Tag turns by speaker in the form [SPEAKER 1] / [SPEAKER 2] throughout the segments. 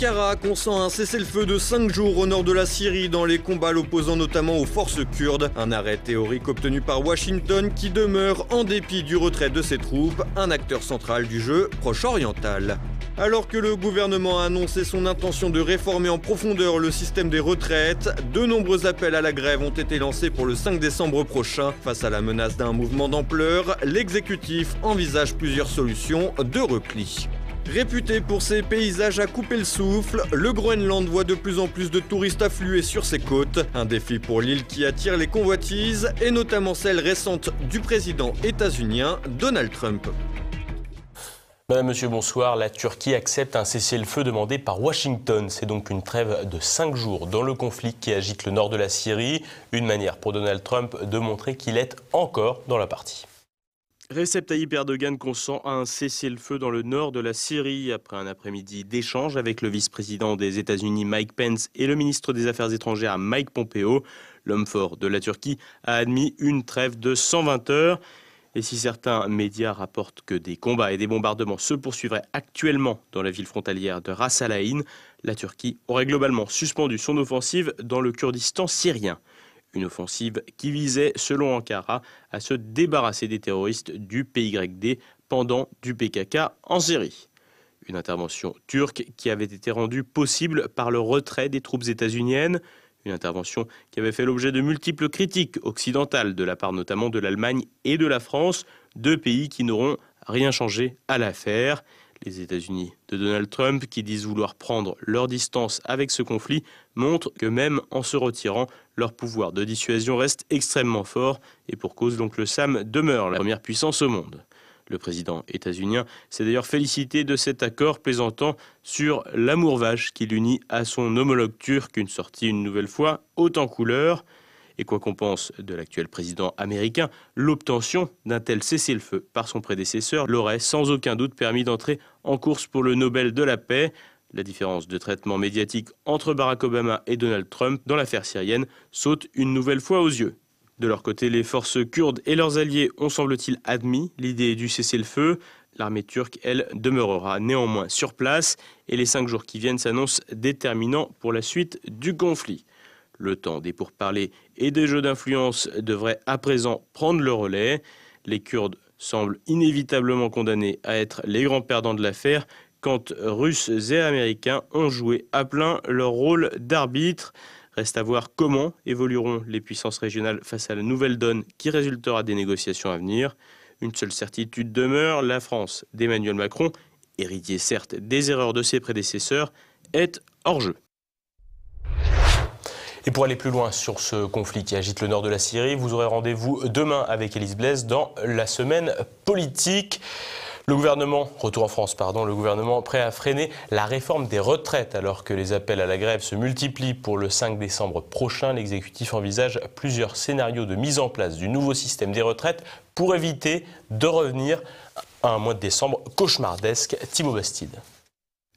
[SPEAKER 1] Ankara consent à un cessez-le-feu de 5 jours au nord de la Syrie dans les combats l'opposant notamment aux forces kurdes. Un arrêt théorique obtenu par Washington qui demeure, en dépit du retrait de ses troupes, un acteur central du jeu proche-oriental. Alors que le gouvernement a annoncé son intention de réformer en profondeur le système des retraites, de nombreux appels à la grève ont été lancés pour le 5 décembre prochain. Face à la menace d'un mouvement d'ampleur, l'exécutif envisage plusieurs solutions de repli. Réputé pour ses paysages à couper le souffle, le Groenland voit de plus en plus de touristes affluer sur ses côtes. Un défi pour l'île qui attire les convoitises, et notamment celle récente du président états-unien
[SPEAKER 2] Donald Trump. Madame, Monsieur, bonsoir. La Turquie accepte un cessez-le-feu demandé par Washington. C'est donc une trêve de cinq jours dans le conflit qui agite le nord de la Syrie. Une manière pour Donald Trump de montrer qu'il est encore dans la partie. Recep Tayyip Erdogan consent à un cessez-le-feu dans le nord de la Syrie après un après-midi d'échange avec le vice-président des États-Unis Mike Pence et le ministre des Affaires étrangères Mike Pompeo. L'homme fort de la Turquie a admis une trêve de 120 heures. Et si certains médias rapportent que des combats et des bombardements se poursuivraient actuellement dans la ville frontalière de Ras Al Ain, la Turquie aurait globalement suspendu son offensive dans le Kurdistan syrien. Une offensive qui visait, selon Ankara, à se débarrasser des terroristes du PYD pendant du PKK en Syrie. Une intervention turque qui avait été rendue possible par le retrait des troupes états-uniennes, une intervention qui avait fait l'objet de multiples critiques occidentales de la part notamment de l'Allemagne et de la France, deux pays qui n'auront rien changé à l'affaire. Les États-Unis de Donald Trump, qui disent vouloir prendre leur distance avec ce conflit, montrent que même en se retirant, leur pouvoir de dissuasion reste extrêmement fort, et pour cause le Sam demeure la première puissance au monde. Le président états-unien s'est d'ailleurs félicité de cet accord plaisantant sur l'amour vache qui l'unit à son homologue turc, une sortie une nouvelle fois haute en couleur. Et quoi qu'on pense de l'actuel président américain, l'obtention d'un tel cessez-le-feu par son prédécesseur l'aurait sans aucun doute permis d'entrer en course pour le Nobel de la paix. La différence de traitement médiatique entre Barack Obama et Donald Trump dans l'affaire syrienne saute une nouvelle fois aux yeux. De leur côté, les forces kurdes et leurs alliés ont semble-t-il admis l'idée du cessez-le-feu. L'armée turque, elle, demeurera néanmoins sur place et les cinq jours qui viennent s'annoncent déterminants pour la suite du conflit. Le temps des pourparlers et des jeux d'influence devrait à présent prendre le relais. Les Kurdes semblent inévitablement condamnés à être les grands perdants de l'affaire quand Russes et Américains ont joué à plein leur rôle d'arbitre. Reste à voir comment évolueront les puissances régionales face à la nouvelle donne qui résultera des négociations à venir. Une seule certitude demeure, la France d'Emmanuel Macron, héritier certes des erreurs de ses prédécesseurs, est hors jeu. Et pour aller plus loin sur ce conflit qui agite le nord de la Syrie, vous aurez rendez-vous demain avec Elise Blaise dans la semaine politique. Le gouvernement, retour en France, pardon, le gouvernement prêt à freiner la réforme des retraites alors que les appels à la grève se multiplient pour le 5 décembre prochain. L'exécutif envisage plusieurs scénarios de mise en place du nouveau système des retraites pour éviter de revenir à un mois de décembre cauchemardesque. Thibaut Bastide.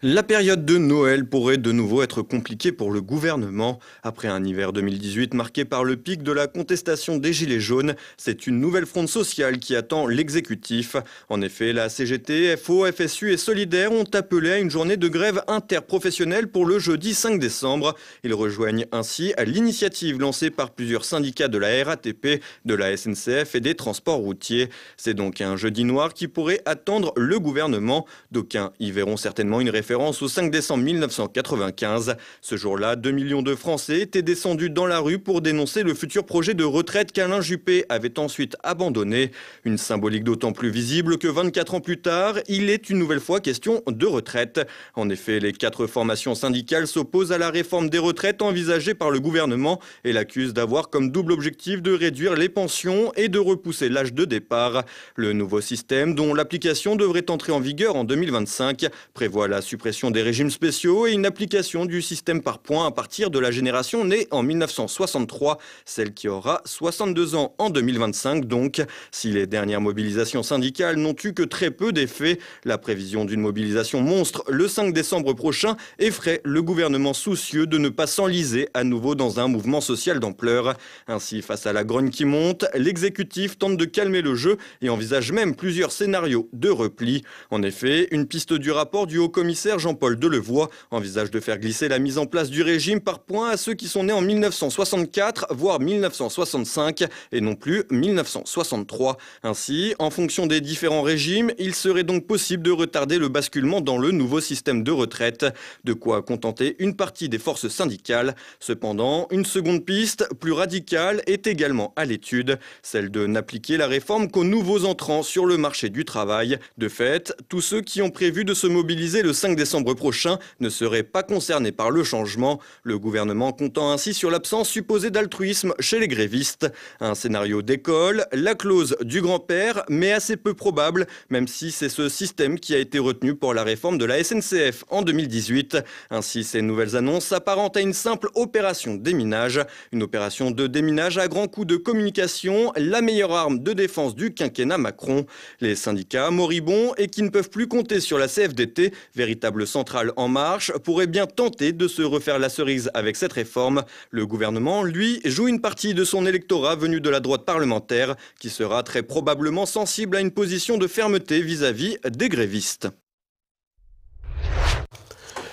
[SPEAKER 2] La
[SPEAKER 1] période de Noël pourrait de nouveau être compliquée pour le gouvernement. Après un hiver 2018 marqué par le pic de la contestation des Gilets jaunes, c'est une nouvelle fronde sociale qui attend l'exécutif. En effet, la CGT, FO, FSU et Solidaire ont appelé à une journée de grève interprofessionnelle pour le jeudi 5 décembre. Ils rejoignent ainsi l'initiative lancée par plusieurs syndicats de la RATP, de la SNCF et des transports routiers. C'est donc un jeudi noir qui pourrait attendre le gouvernement. D'aucuns y verront certainement une référence au 5 décembre 1995. Ce jour-là, 2 millions de Français étaient descendus dans la rue pour dénoncer le futur projet de retraite qu'Alain Juppé avait ensuite abandonné. Une symbolique d'autant plus visible que 24 ans plus tard, il est une nouvelle fois question de retraite. En effet, les quatre formations syndicales s'opposent à la réforme des retraites envisagée par le gouvernement et l'accusent d'avoir comme double objectif de réduire les pensions et de repousser l'âge de départ. Le nouveau système, dont l'application devrait entrer en vigueur en 2025, prévoit la suppression des régimes spéciaux et une application du système par points à partir de la génération née en 1963, celle qui aura 62 ans en 2025 donc. Si les dernières mobilisations syndicales n'ont eu que très peu d'effet, la prévision d'une mobilisation monstre le 5 décembre prochain effraie le gouvernement soucieux de ne pas s'enliser à nouveau dans un mouvement social d'ampleur. Ainsi, face à la grogne qui monte, l'exécutif tente de calmer le jeu et envisage même plusieurs scénarios de repli. En effet, une piste du rapport du haut commissaire Jean-Paul Delevoye envisage de faire glisser la mise en place du régime par points à ceux qui sont nés en 1964, voire 1965, et non plus 1963. Ainsi, en fonction des différents régimes, il serait donc possible de retarder le basculement dans le nouveau système de retraite, de quoi contenter une partie des forces syndicales. Cependant, une seconde piste, plus radicale, est également à l'étude, celle de n'appliquer la réforme qu'aux nouveaux entrants sur le marché du travail. De fait, tous ceux qui ont prévu de se mobiliser le 5 décembre décembre prochain ne serait pas concerné par le changement, le gouvernement comptant ainsi sur l'absence supposée d'altruisme chez les grévistes. Un scénario d'école, la clause du grand-père, mais assez peu probable, même si c'est ce système qui a été retenu pour la réforme de la SNCF en 2018. Ainsi, ces nouvelles annonces s'apparentent à une simple opération déminage, une opération de déminage à grand coup de communication, la meilleure arme de défense du quinquennat Macron. Les syndicats moribonds et qui ne peuvent plus compter sur la CFDT, véritable table centrale en marche pourrait bien tenter de se refaire la cerise avec cette réforme. Le gouvernement, lui, joue une partie de son électorat venu de la droite parlementaire, qui sera très probablement sensible à une
[SPEAKER 2] position de fermeté vis-à-vis des grévistes.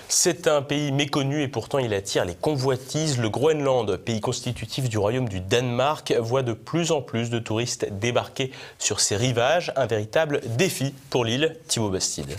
[SPEAKER 2] C'est un pays méconnu et pourtant il attire les convoitises. Le Groenland, pays constitutif du royaume du Danemark, voit de plus en plus de touristes débarquer sur ses rivages. Un véritable défi pour l'île Thibaut Bastide.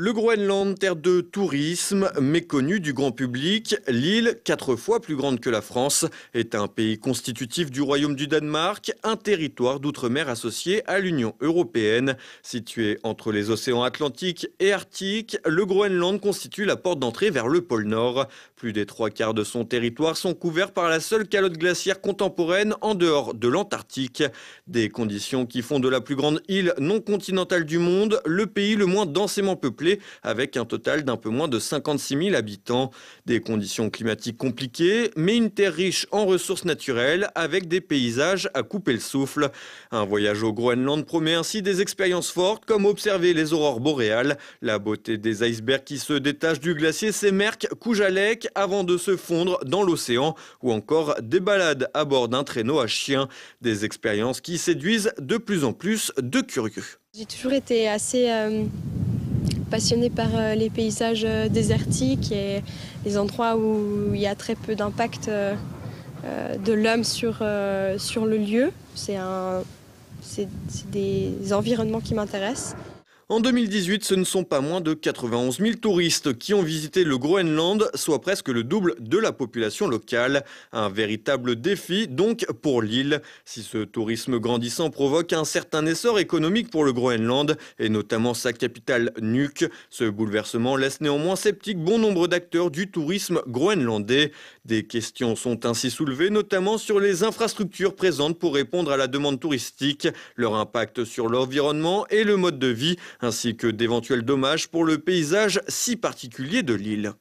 [SPEAKER 1] Le Groenland, terre de tourisme, méconnue du grand public, l'île, quatre fois plus grande que la France, est un pays constitutif du Royaume du Danemark, un territoire d'outre-mer associé à l'Union européenne. Situé entre les océans Atlantique et Arctique, le Groenland constitue la porte d'entrée vers le pôle Nord. Plus des trois quarts de son territoire sont couverts par la seule calotte glaciaire contemporaine en dehors de l'Antarctique. Des conditions qui font de la plus grande île non continentale du monde le pays le moins densément peuplé avec un total d'un peu moins de 56 000 habitants. Des conditions climatiques compliquées, mais une terre riche en ressources naturelles avec des paysages à couper le souffle. Un voyage au Groenland promet ainsi des expériences fortes comme observer les aurores boréales, la beauté des icebergs qui se détachent du glacier Semerk, Koujalek avant de se fondre dans l'océan ou encore des balades à bord d'un traîneau à chien. Des expériences qui séduisent de plus en plus de curieux.
[SPEAKER 2] J'ai toujours
[SPEAKER 3] été assez euh, passionnée par euh, les paysages euh, désertiques et les endroits où il y a très peu d'impact euh, de l'homme sur, sur le lieu. C'est des environnements qui m'intéressent.
[SPEAKER 1] En 2018, ce ne sont pas moins de 91 000 touristes qui ont visité le Groenland, soit presque le double de la population locale. Un véritable défi donc pour l'île. Si ce tourisme grandissant provoque un certain essor économique pour le Groenland, et notamment sa capitale Nuuk, ce bouleversement laisse néanmoins sceptique bon nombre d'acteurs du tourisme groenlandais. Des questions sont ainsi soulevées, notamment sur les infrastructures présentes pour répondre à la demande touristique, leur impact sur l'environnement et le mode de vie ainsi que d'éventuels dommages pour le paysage si particulier de l'île.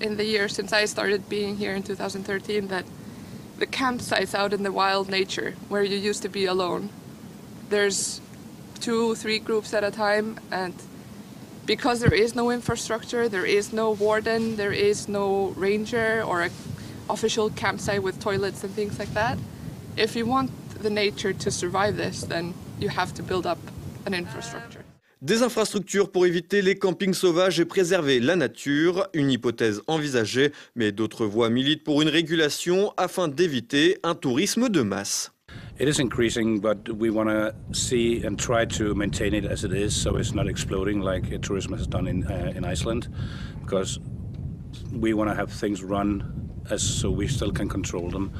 [SPEAKER 4] In the years since I started being here in 2013, that the campsites out in the wild nature, where you used to be alone, there's two, three groups at a time, and because there is no infrastructure, there is no warden, there is no ranger or an official campsite with toilets and things like that. If you want the nature to survive this, then you have to build up an infrastructure.
[SPEAKER 1] Des infrastructures pour éviter les campings sauvages et préserver la nature, une hypothèse envisagée, mais d'autres voix militent pour une régulation afin d'éviter
[SPEAKER 4] un tourisme de masse. It is increasing, but we want to see and try to maintain it as it is, so it's not exploding like uh, tourism has done in, uh, in Iceland, because we want to have things run as so we still can control them.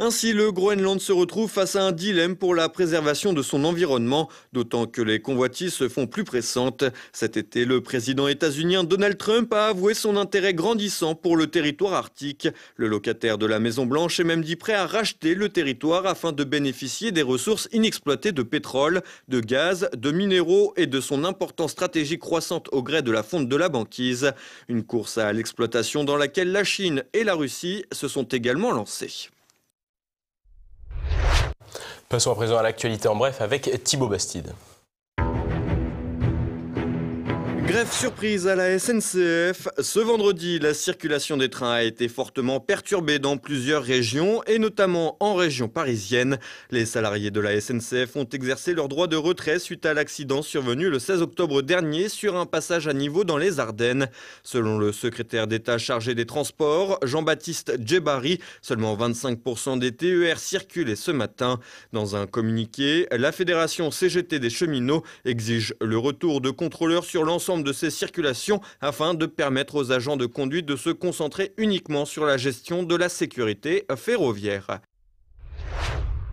[SPEAKER 4] Ainsi,
[SPEAKER 1] le Groenland se retrouve face à un dilemme pour la préservation de son environnement, d'autant que les convoitises se font plus pressantes. Cet été, le président états-unien Donald Trump a avoué son intérêt grandissant pour le territoire arctique. Le locataire de la Maison-Blanche est même dit prêt à racheter le territoire afin de bénéficier des ressources inexploitées de pétrole, de gaz, de minéraux et de son importance stratégique croissante au gré de la fonte de la banquise. Une course à l'exploitation dans laquelle la Chine et la Russie se sont également lancées.
[SPEAKER 2] Passons à présent à l'actualité en bref avec Thibaut Bastide.
[SPEAKER 1] Grève surprise à la SNCF. Ce vendredi, la circulation des trains a été fortement perturbée dans plusieurs régions et notamment en région parisienne. Les salariés de la SNCF ont exercé leur droit de retrait suite à l'accident survenu le 16 octobre dernier sur un passage à niveau dans les Ardennes. Selon le secrétaire d'État chargé des transports, Jean-Baptiste Djebari, seulement 25% des TER circulaient ce matin. Dans un communiqué, la Fédération CGT des cheminots exige le retour de contrôleurs sur l'ensemble de ces circulations afin de permettre aux agents de conduite de se concentrer uniquement sur la gestion de la sécurité ferroviaire.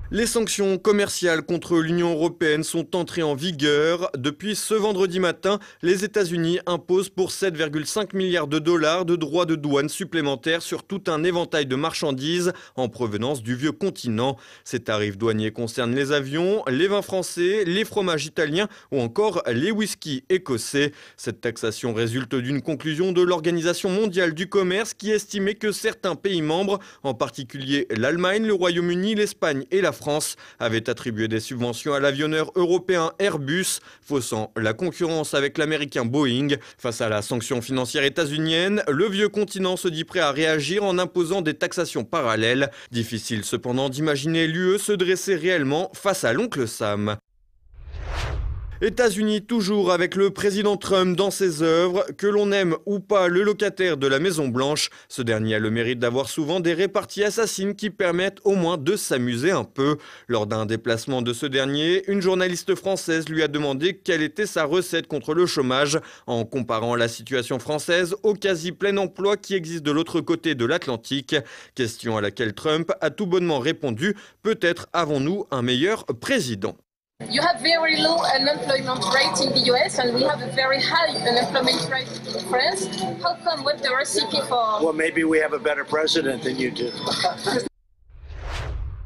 [SPEAKER 1] Les sanctions commerciales contre l'Union européenne sont entrées en vigueur. Depuis ce vendredi matin, les États-Unis imposent pour 7,5 milliards de dollars de droits de douane supplémentaires sur tout un éventail de marchandises en provenance du vieux continent. Ces tarifs douaniers concernent les avions, les vins français, les fromages italiens ou encore les whisky écossais. Cette taxation résulte d'une conclusion de l'Organisation mondiale du commerce qui estimait que certains pays membres, en particulier l'Allemagne, le Royaume-Uni, l'Espagne et la France avait attribué des subventions à l'avionneur européen Airbus, faussant la concurrence avec l'américain Boeing. Face à la sanction financière états-unienne, le vieux continent se dit prêt à réagir en imposant des taxations parallèles. Difficile cependant d'imaginer l'UE se dresser réellement face à l'oncle Sam. États-Unis toujours avec le président Trump dans ses œuvres, que l'on aime ou pas le locataire de la Maison Blanche, ce dernier a le mérite d'avoir souvent des réparties assassines qui permettent au moins de s'amuser un peu. Lors d'un déplacement de ce dernier, une journaliste française lui a demandé quelle était sa recette contre le chômage en comparant la situation française au quasi plein emploi qui existe de l'autre côté de l'Atlantique, question à laquelle Trump a tout bonnement répondu "Peut-être avons-nous un meilleur président."
[SPEAKER 3] You have very low unemployment rate in the US, and we have a very high unemployment rate in France. How come? with the recipe for? Well, maybe we have a better president than you do.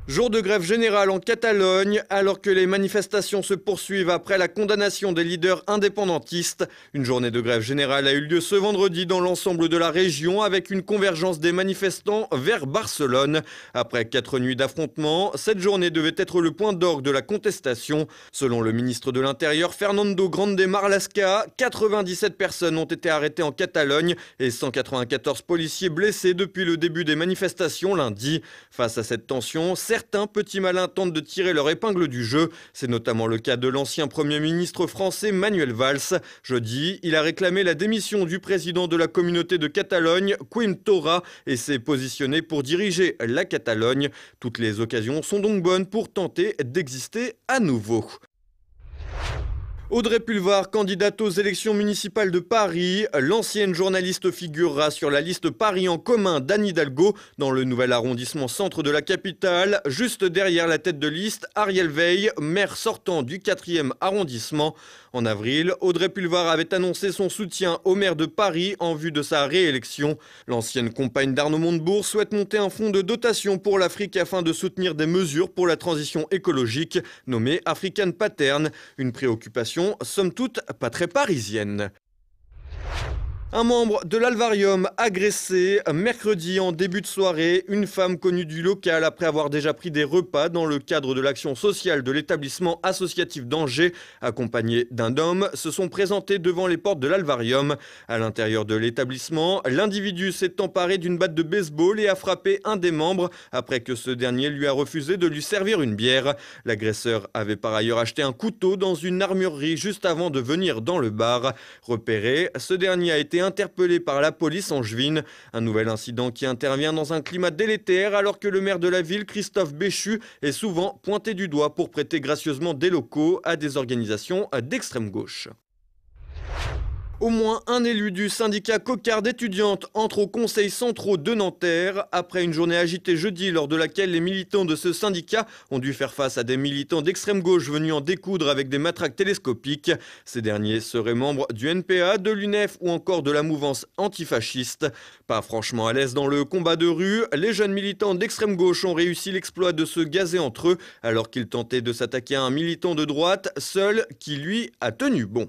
[SPEAKER 1] Jour de grève générale en Catalogne, alors que les manifestations se poursuivent après la condamnation des leaders indépendantistes. Une journée de grève générale a eu lieu ce vendredi dans l'ensemble de la région avec une convergence des manifestants vers Barcelone. Après quatre nuits d'affrontements, cette journée devait être le point d'orgue de la contestation. Selon le ministre de l'Intérieur Fernando Grande Marlaska, 97 personnes ont été arrêtées en Catalogne et 194 policiers blessés depuis le début des manifestations lundi. Face à cette tension, certains petits malins tentent de tirer leur épingle du jeu. C'est notamment le cas de l'ancien Premier ministre français Manuel Valls. Jeudi, il a réclamé la démission du président de la communauté de Catalogne, Quim Torra, et s'est positionné pour diriger la Catalogne. Toutes les occasions sont donc bonnes pour tenter d'exister à nouveau. Audrey Pulvar, candidate aux élections municipales de Paris, l'ancienne journaliste figurera sur la liste Paris en commun d'Anne Hidalgo dans le nouvel arrondissement centre de la capitale, juste derrière la tête de liste Ariel Veil, maire sortant du 4e arrondissement. En avril, Audrey Pulvar avait annoncé son soutien au maire de Paris en vue de sa réélection. L'ancienne compagne d'Arnaud Montebourg souhaite monter un fonds de dotation pour l'Afrique afin de soutenir des mesures pour la transition écologique nommée African Pattern, une préoccupation sommes toutes pas très parisienne. Un membre de l'Alvarium agressé mercredi en début de soirée. Une femme connue du local après avoir déjà pris des repas dans le cadre de l'action sociale de l'établissement associatif d'Angers, accompagnée d'un homme, se sont présentés devant les portes de l'Alvarium. À l'intérieur de l'établissement, l'individu s'est emparé d'une batte de baseball et a frappé un des membres après que ce dernier lui a refusé de lui servir une bière. L'agresseur avait par ailleurs acheté un couteau dans une armurerie juste avant de venir dans le bar. Repéré, ce dernier a été interpellé par la police angevine. Un nouvel incident qui intervient dans un climat délétère alors que le maire de la ville, Christophe Béchu, est souvent pointé du doigt pour prêter gracieusement des locaux à des organisations d'extrême gauche. Au moins un élu du syndicat Cocard d'étudiantes entre au conseil centraux de Nanterre après une journée agitée jeudi lors de laquelle les militants de ce syndicat ont dû faire face à des militants d'extrême gauche venus en découdre avec des matraques télescopiques. Ces derniers seraient membres du NPA, de l'UNEF ou encore de la mouvance antifasciste. Pas franchement à l'aise dans le combat de rue, les jeunes militants d'extrême gauche ont réussi l'exploit de se gazer entre eux alors qu'ils tentaient de s'attaquer à un militant de droite, seul qui lui a tenu bon.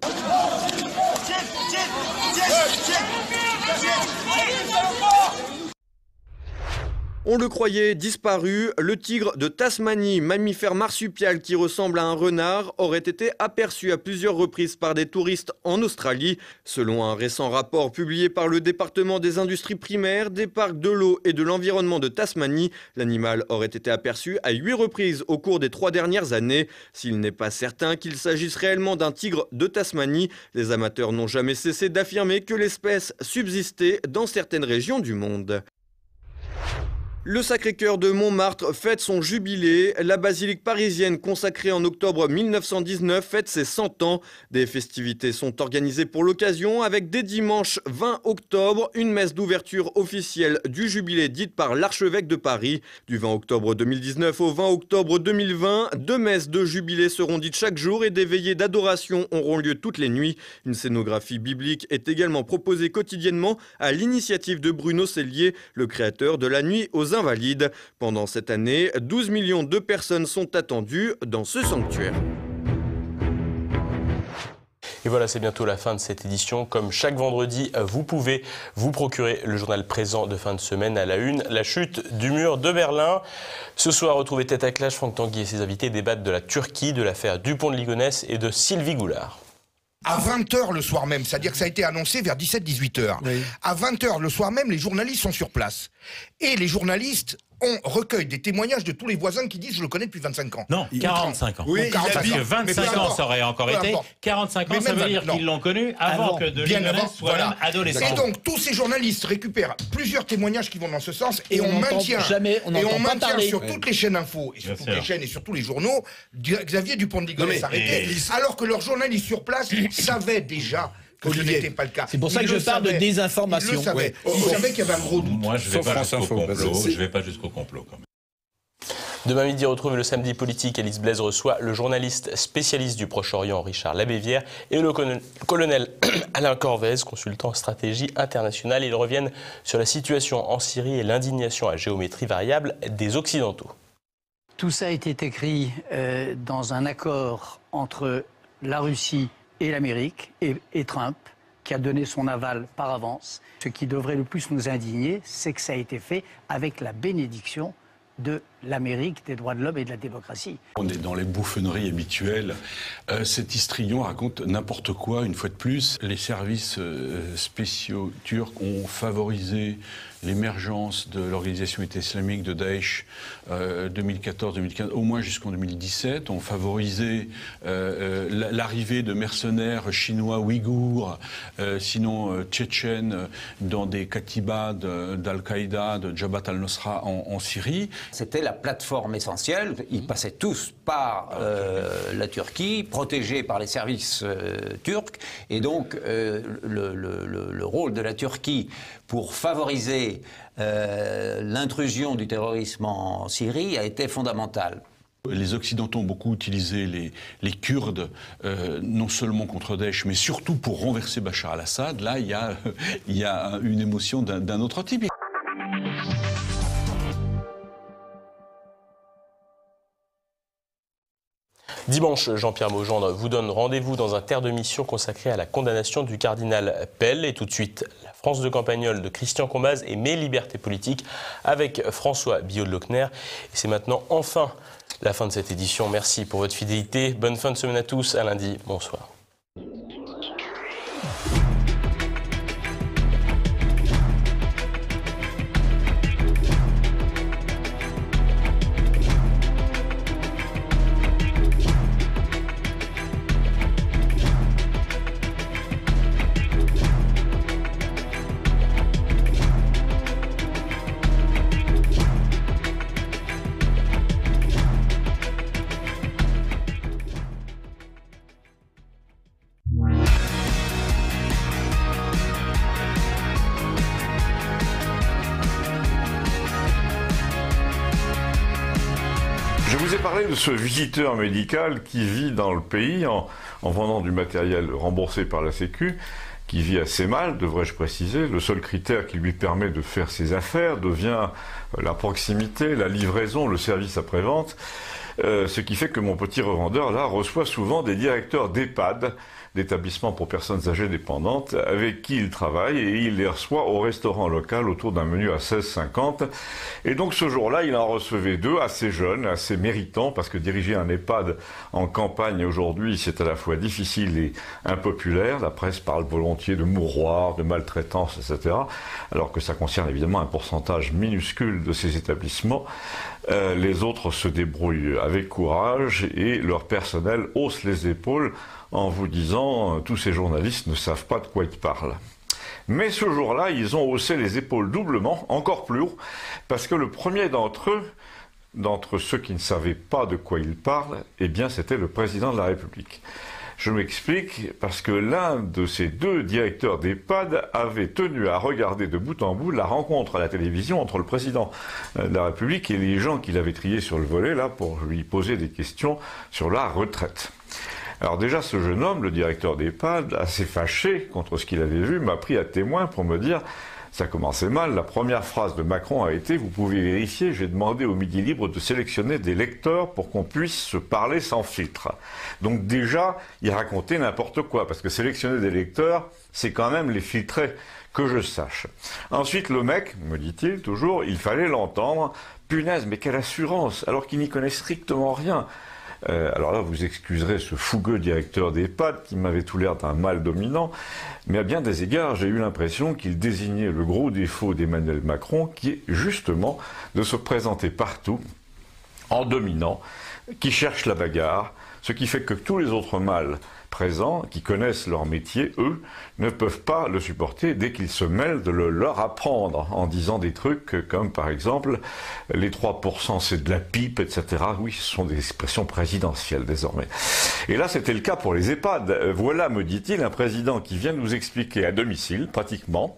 [SPEAKER 1] On le croyait disparu, le tigre de Tasmanie, mammifère marsupial qui ressemble à un renard, aurait été aperçu à plusieurs reprises par des touristes en Australie. Selon un récent rapport publié par le département des industries primaires, des parcs de l'eau et de l'environnement de Tasmanie, l'animal aurait été aperçu à huit reprises au cours des trois dernières années. S'il n'est pas certain qu'il s'agisse réellement d'un tigre de Tasmanie, les amateurs n'ont jamais cessé d'affirmer que l'espèce subsistait dans certaines régions du monde. Le Sacré-Cœur de Montmartre fête son jubilé. La basilique parisienne consacrée en octobre 1919 fête ses 100 ans. Des festivités sont organisées pour l'occasion avec dès dimanche 20 octobre une messe d'ouverture officielle du jubilé dite par l'archevêque de Paris. Du 20 octobre 2019 au 20 octobre 2020, deux messes de jubilé seront dites chaque jour et des veillées d'adoration auront lieu toutes les nuits. Une scénographie biblique est également proposée quotidiennement à l'initiative de Bruno Cellier, le créateur de la nuit aux Invalides. Pendant cette année, 12 millions
[SPEAKER 2] de personnes sont attendues dans ce sanctuaire. Et voilà, c'est bientôt la fin de cette édition. Comme chaque vendredi, vous pouvez vous procurer le journal présent de fin de semaine à la une, la chute du mur de Berlin. Ce soir, retrouvez Tête à Clash, Franck Tanguy et ses invités débattent de la Turquie, de l'affaire Dupont de Ligonnès et de Sylvie Goulard
[SPEAKER 3] à 20h le soir même, c'est-à-dire que ça a été annoncé vers 17-18h. À 20h le soir même, les journalistes sont sur place. Et les journalistes on recueille des témoignages de tous les voisins qui disent je le connais depuis 25 ans. Non, 45 ans. Oui, 45 parce 25 ans, ça aurait encore été. 45 ans, ça veut dire qu'ils l'ont connu avant, que de bien soit adolescent. Et donc tous ces journalistes récupèrent plusieurs témoignages qui vont dans ce sens et, on, maintient et on maintient sur toutes les chaînes info et sur toutes les chaînes et sur tous les journaux Xavier Dupont de Ligonnès alors que leurs journalistes sur place savaient déjà le C'est pour ça que je parle de désinformation. Il qu'il y avait un gros doute. Moi,
[SPEAKER 4] je ne vais, pas jusqu'au complot. quand même.
[SPEAKER 2] Demain midi, retrouve le samedi politique. Alice Blaise reçoit le journaliste spécialiste du Proche-Orient, Richard Labévière, et le colonel Alain Corvez, consultant en stratégie internationale. Ils reviennent sur la situation en Syrie et l'indignation à géométrie variable des Occidentaux.
[SPEAKER 3] Tout ça a été écrit euh, dans un accord entre la Russie et l'Amérique et, Trump qui a donné son aval par avance. Ce qui devrait le plus nous indigner, c'est que ça a été fait avec la bénédiction de l'Amérique des droits de l'homme et de la démocratie.
[SPEAKER 4] On est dans les bouffonneries habituelles. Euh, cet histrion raconte n'importe quoi, une fois de plus. Les services euh, spéciaux turcs ont favorisé l'émergence de l'organisation islamique de Daesh 2014-2015, euh, au moins jusqu'en 2017, ont favorisé l'arrivée de mercenaires chinois ouïghours, sinon tchétchènes, dans des katibas d'Al-Qaïda, de, Jabhat al-Nusra en, en Syrie. C'était la plateforme essentielle.
[SPEAKER 3] Ils passaient tous par euh, la Turquie, protégés par les services euh, turcs. Et donc, euh, le, rôle de la Turquie pour favoriser l'intrusion du terrorisme en Syrie a été fondamental.
[SPEAKER 4] Les Occidentaux ont beaucoup utilisé les, Kurdes, non seulement contre Daesh, mais surtout pour renverser Bachar al-Assad. Là, il y, a, une émotion d'un
[SPEAKER 2] autre type. Dimanche, Jean-Pierre Maugendre vous donne rendez-vous dans un terre de mission consacré à la condamnation du cardinal Pell. Et tout de suite, la France de Campagnol de Christian Combaz et Mes libertés politiques avec François Billot de Lochner. Et c'est maintenant enfin la fin de cette édition. Merci pour votre fidélité. Bonne fin de semaine à tous. À lundi. Bonsoir.
[SPEAKER 4] ce visiteur médical qui vit dans le pays en, vendant du matériel remboursé par la Sécu, qui vit assez mal, devrais-je préciser. Le seul critère qui lui permet de faire ses affaires devient la proximité, la livraison, le service après-vente. Euh, ce qui fait que mon petit revendeur, là, reçoit souvent des directeurs d'EHPAD d'établissements pour personnes âgées dépendantes avec qui il travaille et il les reçoit au restaurant local autour d'un menu à 16,50. Et donc ce jour-là, il en recevait deux, assez jeunes, assez méritants, parce que diriger un EHPAD en campagne aujourd'hui, c'est à la fois difficile et impopulaire. La presse parle volontiers de mouroirs, de maltraitance, etc. Alors que ça concerne évidemment un pourcentage minuscule de ces établissements. Euh, les autres se débrouillent avec courage et leur personnel hausse les épaules en vous disant euh, tous ces journalistes ne savent pas de quoi ils parlent. Mais ce jour-là, ils ont haussé les épaules doublement, encore plus haut, parce que le premier d'entre eux, d'entre ceux qui ne savaient pas de quoi ils parlent, eh bien c'était le président de la République. Je m'explique parce que l'un de ces deux directeurs d'EHPAD avait tenu à regarder de bout en bout la rencontre à la télévision entre le président euh, de la République et les gens qu'il avait triés sur le volet là pour lui poser des questions sur la retraite. Alors déjà, ce jeune homme, le directeur d'EHPAD, assez fâché contre ce qu'il avait vu, m'a pris à témoin pour me dire ça commençait mal. La première phrase de Macron a été Vous pouvez vérifier, j'ai demandé au Midi Libre de sélectionner des lecteurs pour qu'on puisse se parler sans filtre. Donc, déjà, il racontait n'importe quoi, parce que sélectionner des lecteurs, c'est quand même les filtrer, que je sache. Ensuite, le mec, me dit-il toujours, il fallait l'entendre. Punaise, mais quelle assurance, alors qu'il n'y connaît strictement rien. Euh, alors là, vous excuserez ce fougueux directeur des pattes qui m'avait tout l'air d'un mal dominant, mais à bien des égards, j'ai eu l'impression qu'il désignait le gros défaut d'Emmanuel Macron, qui est justement de se présenter partout en dominant, qui cherche la bagarre, ce qui fait que tous les autres mâles présents, qui connaissent leur métier, eux, ne peuvent pas le supporter dès qu'ils se mêlent de le leur apprendre en disant des trucs comme par exemple les 3% c'est de la pipe, etc. Oui, ce sont des expressions présidentielles désormais. Et là, c'était le cas pour les EHPAD. Euh, voilà, me dit-il, un président qui vient nous expliquer à domicile, pratiquement,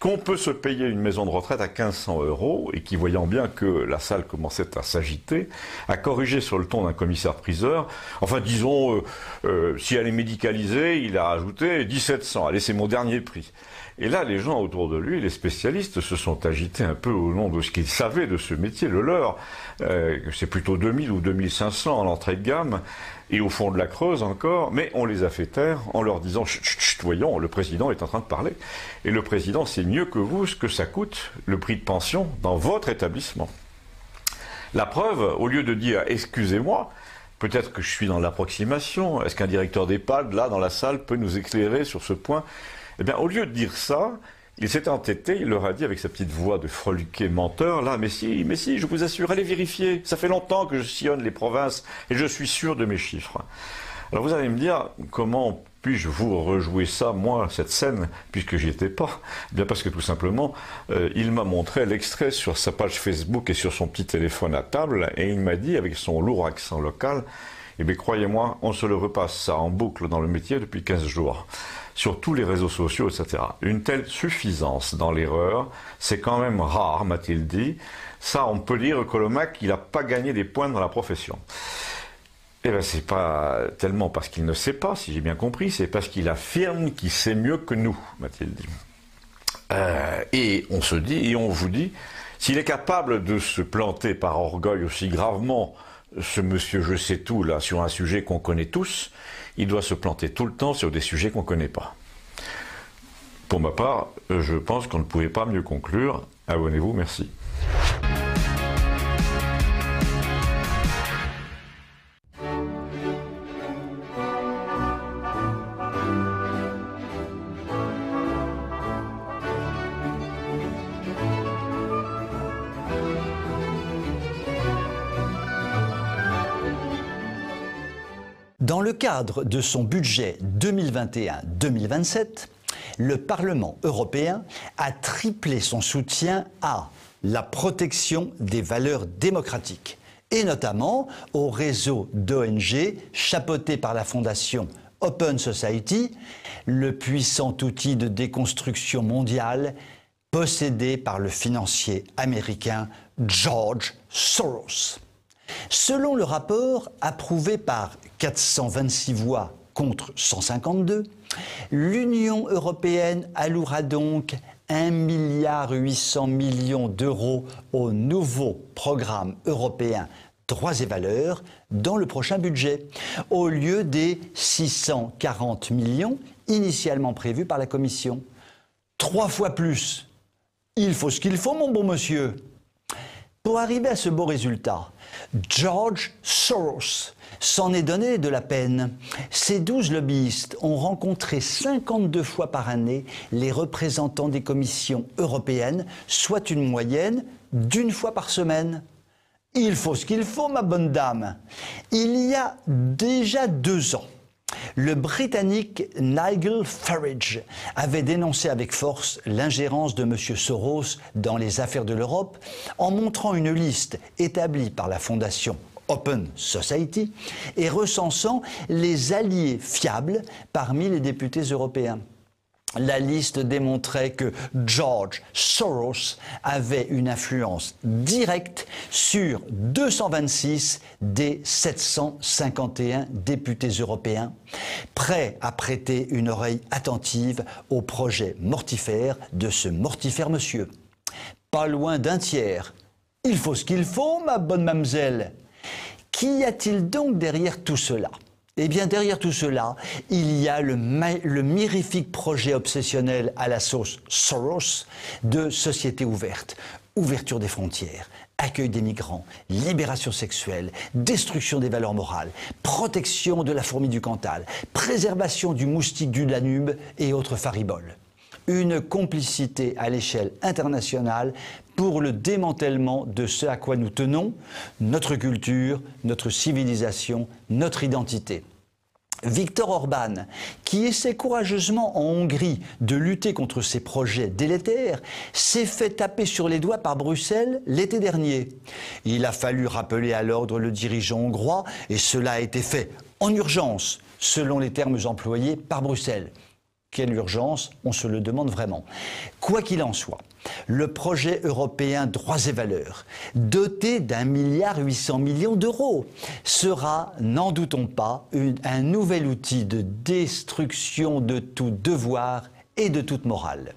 [SPEAKER 4] qu'on peut se payer une maison de retraite à 1500 euros et qui, voyant bien que la salle commençait à s'agiter, a corrigé sur le ton d'un commissaire-priseur. Enfin, disons, euh, euh, si elle est médicalisée, il a ajouté 1700. Allez, c'est mon dernier prix. Et là, les gens autour de lui, les spécialistes, se sont agités un peu au nom de ce qu'ils savaient de ce métier, le leur. Euh, c'est plutôt 2000 ou 2500 à l'entrée de gamme, et au fond de la Creuse encore, mais on les a fait taire en leur disant chut, chut, voyons, le président est en train de parler. Et le président sait mieux que vous ce que ça coûte, le prix de pension, dans votre établissement. La preuve, au lieu de dire excusez-moi, peut-être que je suis dans l'approximation, est-ce qu'un directeur d'EHPAD, là, dans la salle, peut nous éclairer sur ce point eh bien, au lieu de dire ça, il s'est entêté, il leur a dit avec sa petite voix de froliqué menteur, là, mais si, mais si, je vous assure, allez vérifier, ça fait longtemps que je sillonne les provinces et je suis sûr de mes chiffres. Alors vous allez me dire, comment puis-je vous rejouer ça, moi, cette scène, puisque j'y étais pas eh Bien parce que tout simplement, euh, il m'a montré l'extrait sur sa page Facebook et sur son petit téléphone à table, et il m'a dit, avec son lourd accent local, eh bien croyez-moi, on se le repasse ça en boucle dans le métier depuis 15 jours sur tous les réseaux sociaux, etc. Une telle suffisance dans l'erreur, c'est quand même rare, m'a-t-il dit. Ça, on peut dire que Colomac, il n'a pas gagné des points dans la profession. Eh bien, c'est pas tellement parce qu'il ne sait pas, si j'ai bien compris, c'est parce qu'il affirme qu'il sait mieux que nous, m'a-t-il dit. Euh, et on se dit, et on vous dit, s'il est capable de se planter par orgueil aussi gravement, ce monsieur je sais tout, là, sur un sujet qu'on connaît tous, il doit se planter tout le temps sur des sujets qu'on ne connaît pas. Pour ma part, euh, je pense qu'on ne pouvait pas mieux conclure. Abonnez-vous, merci.
[SPEAKER 3] Dans le cadre de son budget 2021-2027, le Parlement européen a triplé son soutien à la protection des valeurs démocratiques et notamment au réseau d'ONG chapeauté par la Fondation Open Society, le puissant outil de déconstruction mondiale possédé par le financier américain George Soros. Selon le rapport approuvé par 426 voix contre 152, l'Union européenne allouera donc 1,8 milliard d'euros au nouveau programme européen Droits et valeurs dans le prochain budget, au lieu des 640 millions initialement prévus par la Commission. Trois fois plus. Il faut ce qu'il faut, mon bon monsieur. Pour arriver à ce beau résultat, George Soros s'en est donné de la peine. Ces 12 lobbyistes ont rencontré 52 fois par année les représentants des commissions européennes, soit une moyenne d'une fois par semaine. Il faut ce qu'il faut, ma bonne dame. Il y a déjà deux ans, le Britannique Nigel Farage avait dénoncé avec force l'ingérence de M. Soros dans les affaires de l'Europe en montrant une liste établie par la Fondation Open Society et recensant les alliés fiables parmi les députés européens la liste démontrait que George Soros avait une influence directe sur 226 des 751 députés européens, prêts à prêter une oreille attentive au projet mortifère de ce mortifère monsieur. Pas loin d'un tiers. Il faut ce qu'il faut, ma bonne mamselle. Qu'y a-t-il donc derrière tout cela eh bien, derrière tout cela, il y a le, le mirifique projet obsessionnel à la sauce Soros de société ouverte, ouverture des frontières, accueil des migrants, libération sexuelle, destruction des valeurs morales, protection de la fourmi du Cantal, préservation du moustique du Danube et autres fariboles. Une complicité à l'échelle internationale pour le démantèlement de ce à quoi nous tenons, notre culture, notre civilisation, notre identité. Victor Orban, qui essaie courageusement en Hongrie de lutter contre ces projets délétères, s'est fait taper sur les doigts par Bruxelles l'été dernier. Il a fallu rappeler à l'ordre le dirigeant hongrois et cela a été fait en urgence, selon les termes employés par Bruxelles. Quelle urgence, on se le demande vraiment. Quoi qu'il en soit, le projet européen Droits et Valeurs, doté d'un milliard 800 millions d'euros, sera, n'en doutons pas, un nouvel outil de destruction de tout devoir et de toute morale.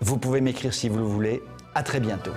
[SPEAKER 3] Vous pouvez m'écrire si vous le voulez. À très bientôt.